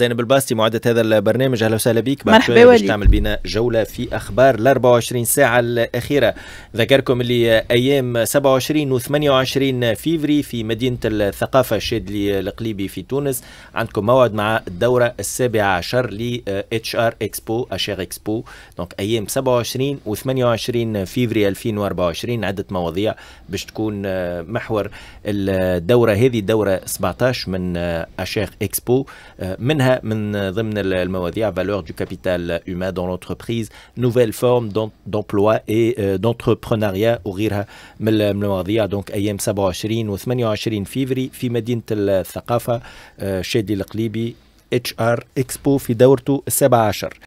زينب الباستي معدة هذا البرنامج اهلا وسهلا بك مرحبا باش تعمل بنا جولة في اخبار ال 24 ساعة الاخيرة ذكركم اللي ايام 27 و 28 فيفري في مدينة الثقافة شادلي القليبي في تونس عندكم موعد مع الدورة السابعة عشر ل اتش ار اكسبو اشير اكسبو دونك ايام 27 و 28 فيفري 2024 عدة مواضيع باش تكون آه، محور الدورة هذه دورة 17 من آه، اشير اكسبو آه، منها منها من ضمن المواضيع فالور دو كابيتال هيومان دون لونتربريز نوفيل فورم دومبلوا اي دونتربرونيا وغيرها من المواضيع دونك ايام 27 و 28 فيفري في مدينه الثقافه آه، شادي القليبي اتش ار اكسبو في دورته 17 عشر